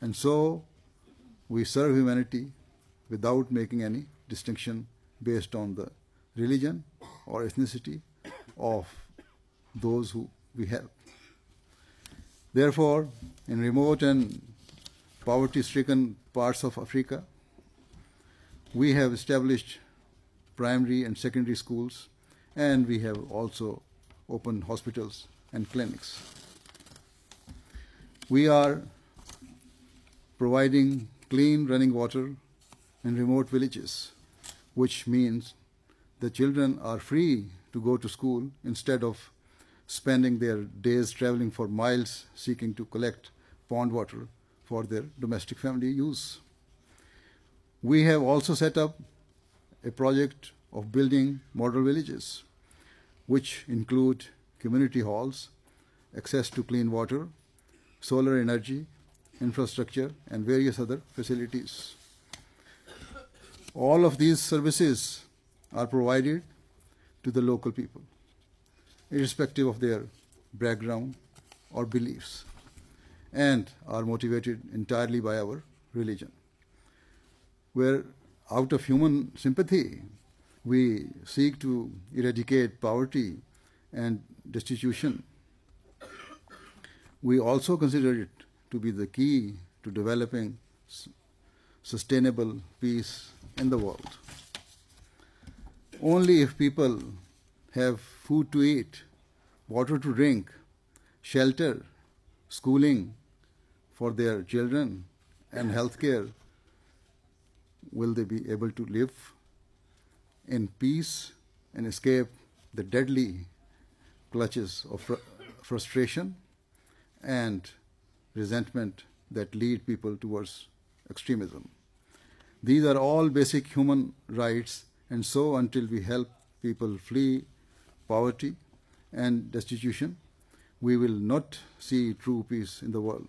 And so we serve humanity without making any distinction based on the religion or ethnicity of those who we help. Therefore, in remote and poverty stricken parts of Africa, we have established primary and secondary schools, and we have also opened hospitals and clinics. We are providing clean running water in remote villages, which means the children are free to go to school instead of spending their days traveling for miles seeking to collect pond water for their domestic family use. We have also set up a project of building model villages, which include community halls, access to clean water, solar energy, infrastructure, and various other facilities. All of these services are provided to the local people, irrespective of their background or beliefs, and are motivated entirely by our religion. Where out of human sympathy, we seek to eradicate poverty and destitution. We also consider it to be the key to developing sustainable peace in the world. Only if people have food to eat, water to drink, shelter, schooling for their children, and healthcare will they be able to live in peace and escape the deadly clutches of fr frustration and resentment that lead people towards extremism. These are all basic human rights, and so until we help people flee poverty and destitution, we will not see true peace in the world.